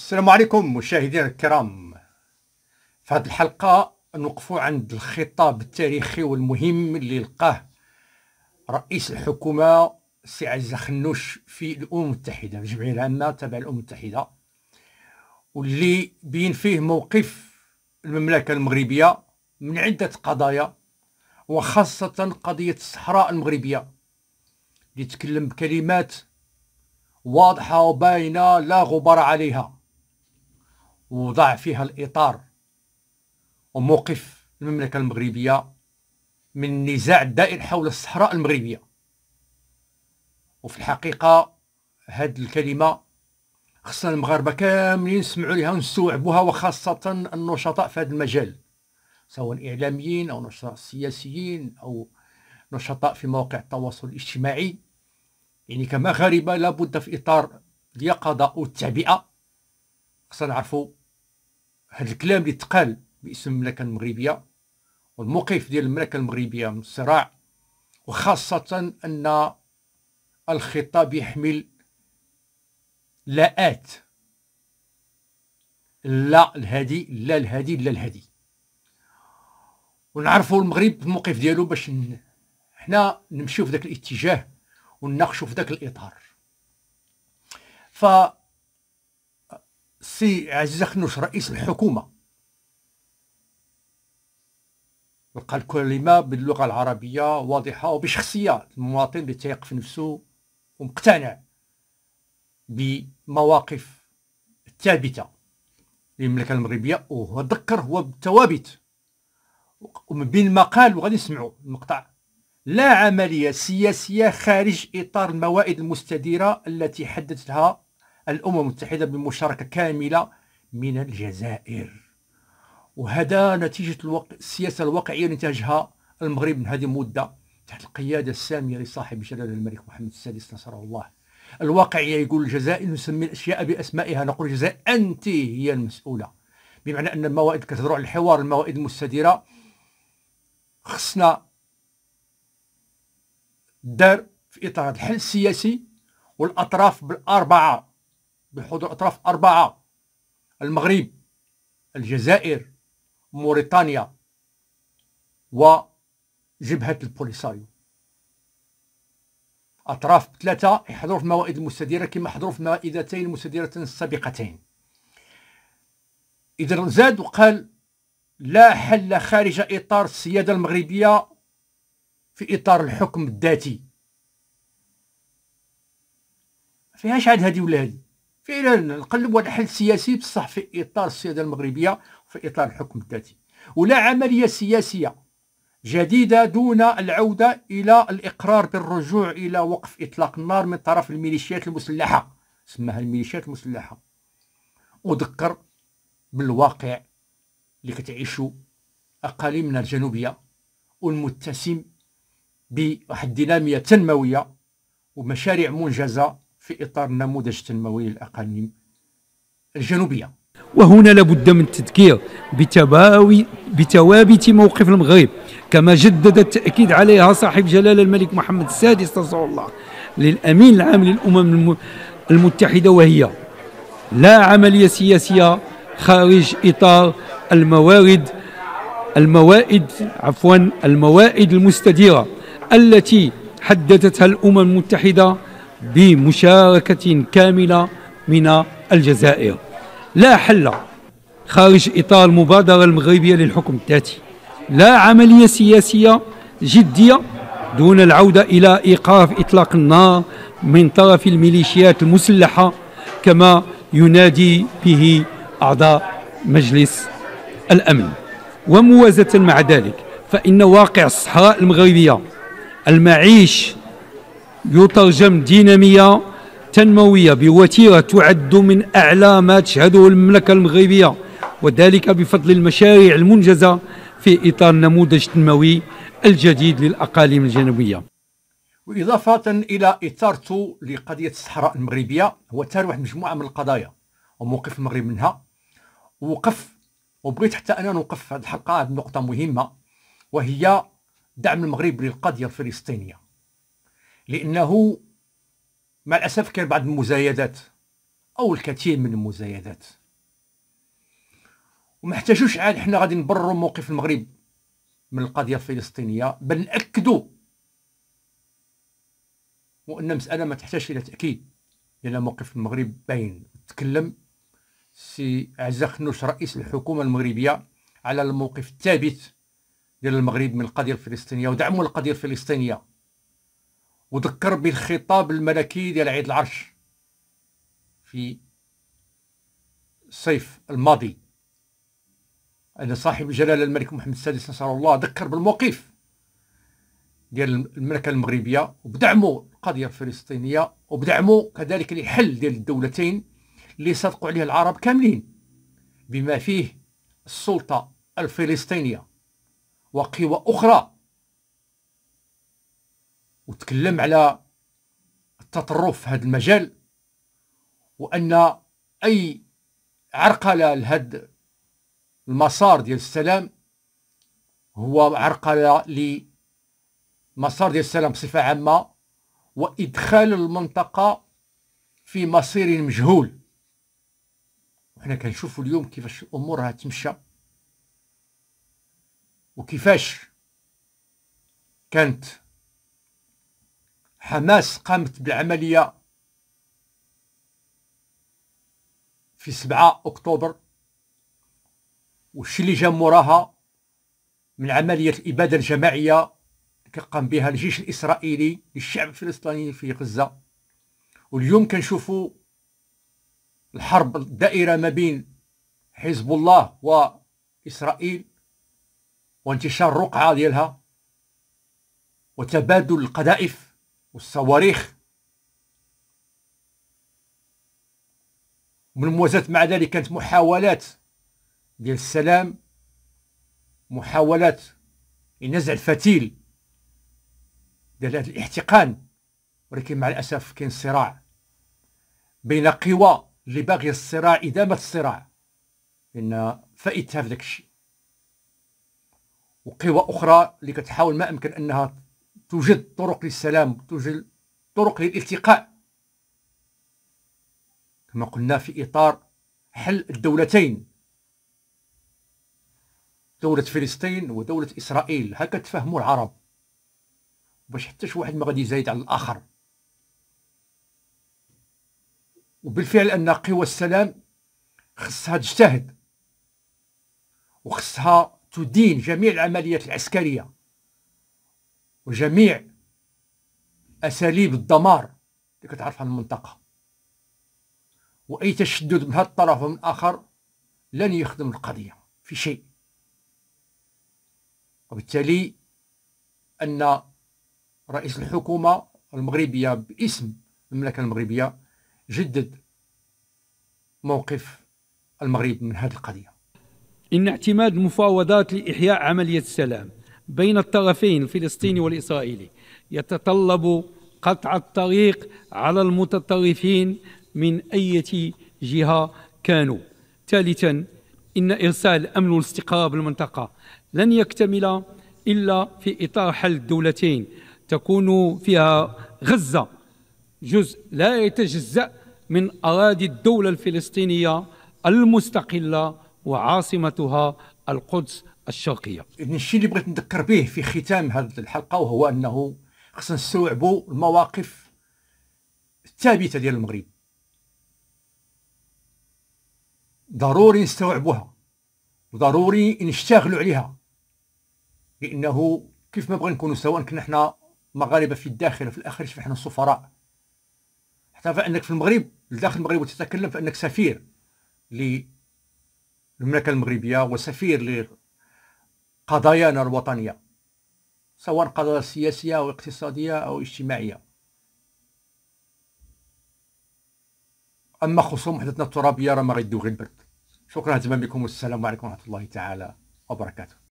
السلام عليكم مشاهدينا الكرام في هذه الحلقة نقف عند الخطاب التاريخي والمهم اللي لقاه رئيس الحكومة السي عزيز خنوش في الأمم المتحدة في الجمعية العامة تبع الأمم المتحدة واللي بين فيه موقف المملكة المغربية من عدة قضايا وخاصة قضية الصحراء المغربية اللي تكلم بكلمات واضحة وباينة لا غبار عليها ووضع فيها الإطار وموقف المملكة المغربية من النزاع الدائر حول الصحراء المغربية وفي الحقيقة هاد الكلمة خصنا المغاربة كاملين نسمعوا لها ونستوعبوها وخاصة النشطاء في هذا المجال سواء إعلاميين أو نشطاء سياسيين أو نشطاء في مواقع التواصل الاجتماعي يعني كمغاربة لابد في إطار اليقظة والتعبئة خصنا نعرفوا هذا الكلام اللي تقال باسم المملكه المغربيه والموقف ديال المملكه المغربيه من الصراع وخاصه ان الخطاب يحمل لاءات لا الهادي لا الهادي لا الهادي ونعرفوا المغرب الموقف ديالو باش حنا نمشيو في ذاك الاتجاه ونناقشوا في ذاك الاطار ف سي عزيز خنوش رئيس الحكومة لقى الكلمة باللغة العربية واضحة وبشخصية المواطن اللي تيق في نفسه ومقتنع بمواقف الثابتة للمملكة المغربية وذكر هو بالثوابت ومن بين قال وغادي نسمعوا المقطع لا عملية سياسية خارج إطار الموائد المستديرة التي حددتها الأمم المتحدة بمشاركة كاملة من الجزائر وهذا نتيجة الوق... السياسة الواقعية اللي انتهجها المغرب من هذه المدة تحت القيادة السامية لصاحب جلالة الملك محمد السادس نصره الله الواقعية يقول الجزائر نسمي الأشياء بأسمائها نقول الجزائر أنت هي المسؤولة بمعنى أن الموائد كتهضروا على الحوار الموائد المستديرة خصنا دار في إطار الحل السياسي والأطراف بالأربعة بحضور أطراف أربعة المغرب الجزائر موريتانيا وجبهة البوليساريو أطراف ثلاثة يحضروا في الموائد المستديرة كما حضروا في المائدتين المستديرتين السابقتين إذا زاد وقال لا حل خارج إطار السيادة المغربية في إطار الحكم الذاتي فيهاش عاد هذه ولا هذه فعلا نقلب واحد الحل سياسي بصح في اطار السياده المغربيه في اطار الحكم الذاتي ولا عمليه سياسيه جديده دون العوده الى الاقرار بالرجوع الى وقف اطلاق النار من طرف الميليشيات المسلحه سماها الميليشيات المسلحه اذكر بالواقع اللي كتعيشو اقاليمنا الجنوبيه والمتسم بواحد الديناميه تنمويه ومشاريع منجزه في إطار النموذج التنموي للأقاليم الجنوبية وهنا لابد من التذكير بتباوي بتوابت موقف المغرب كما جدد التأكيد عليها صاحب جلالة الملك محمد السادس نصره الله للأمين العام للأمم المتحدة وهي لا عملية سياسية خارج إطار الموارد الموائد عفوا الموائد المستديرة التي حددتها الأمم المتحدة بمشاركة كاملة من الجزائر لا حل خارج إطار المبادرة المغربية للحكم الذاتي لا عملية سياسية جدية دون العودة إلى إيقاف إطلاق النار من طرف الميليشيات المسلحة كما ينادي به أعضاء مجلس الأمن وموازة مع ذلك فإن واقع الصحراء المغربية المعيش يترجم دينامية تنموية بوتيرة تعد من أعلى ما تشهده المملكة المغربية وذلك بفضل المشاريع المنجزة في إطار النموذج التنموي الجديد للأقاليم الجنوبية وإضافة إلى إثارته لقضية الصحراء المغربية هو واحد مجموعة من القضايا وموقف المغرب منها ووقف وبغيت حتى أنا نوقف هذه الحلقة هذه نقطة مهمة وهي دعم المغرب للقضية الفلسطينية لأنه مع الأسف كان بعض المزايدات أو الكثير من المزايدات وما احتاجوش عاد حنا غادي نبرروا موقف المغرب من القضية الفلسطينية بل نأكدوا وأن المسألة ما تحتاج إلى تأكيد لأن موقف المغرب باين تكلم سي عزخنوش خنوش رئيس الحكومة المغربية على الموقف الثابت ديال المغرب من القضية الفلسطينية ودعموا القضية الفلسطينية وذكر بالخطاب الملكي ديال عيد العرش في الصيف الماضي أن صاحب الجلالة الملك محمد السادس نصره الله ذكر بالموقف ديال المملكة المغربية وبدعمه القضية الفلسطينية وبدعمه كذلك الحل ديال الدولتين اللي صدقوا عليه العرب كاملين بما فيه السلطة الفلسطينية وقوى أخرى وتكلم على التطرف في هذا المجال وان اي عرقله لهذا المسار ديال السلام هو عرقله لمسار ديال السلام بصفه عامه وادخال المنطقه في مصير مجهول وحنا كنشوفوا اليوم كيفاش الامور راه تمشى وكيفاش كانت حماس قامت بالعملية في 7 أكتوبر والشي اللي جا موراها من عملية الإبادة الجماعية اللي قام بها الجيش الإسرائيلي للشعب الفلسطيني في غزة واليوم كنشوفوا الحرب الدائرة ما بين حزب الله وإسرائيل وانتشار الرقعة ديالها وتبادل القذائف والصواريخ ومن موازات مع ذلك كانت محاولات ديال السلام محاولات لنزع الفتيل ديال هذا الاحتقان ولكن مع الأسف كاين صراع بين قوى اللي باغية الصراع إدامة الصراع لأن فائدتها في داك الشيء وقوى أخرى اللي كتحاول ما أمكن أنها توجد طرق للسلام توجد طرق للالتقاء كما قلنا في إطار حل الدولتين دولة فلسطين ودولة إسرائيل هكا تفهموا العرب باش حتى شي واحد ما غادي يزايد على الآخر وبالفعل أن قوى السلام خصها تجتهد وخصها تدين جميع العمليات العسكرية وجميع أساليب الدمار اللي كتعرفها المنطقة وأي تشدد من هذا الطرف ومن آخر لن يخدم القضية في شيء وبالتالي أن رئيس الحكومة المغربية باسم المملكة المغربية جدد موقف المغرب من هذه القضية إن اعتماد مفاوضات لإحياء عملية السلام بين الطرفين الفلسطيني والإسرائيلي يتطلب قطع الطريق على المتطرفين من أي جهة كانوا ثالثا إن إرسال أمن والاستقرار بالمنطقة لن يكتمل إلا في إطار حل الدولتين تكون فيها غزة جزء لا يتجزأ من أراضي الدولة الفلسطينية المستقلة وعاصمتها القدس الشرقيه. يعني الشيء اللي بغيت نذكر به في ختام هذه الحلقه وهو انه خصنا نستوعبوا المواقف الثابته ديال المغرب. ضروري نستوعبوها وضروري نشتغلوا عليها لانه كيف ما بغينا نكونوا سواء كنا حنا مغاربه في الداخل وفي الاخر احنا السفراء حتى فانك في المغرب لداخل المغرب وتتكلم فانك سفير للمملكه المغربيه وسفير قضايانا الوطنية سواء قضايا سياسية أو اقتصادية أو اجتماعية أما خصوم وحدتنا الترابية راه ما غيدو غير البرد شكرا اهتمامكم والسلام عليكم ورحمة الله تعالى وبركاته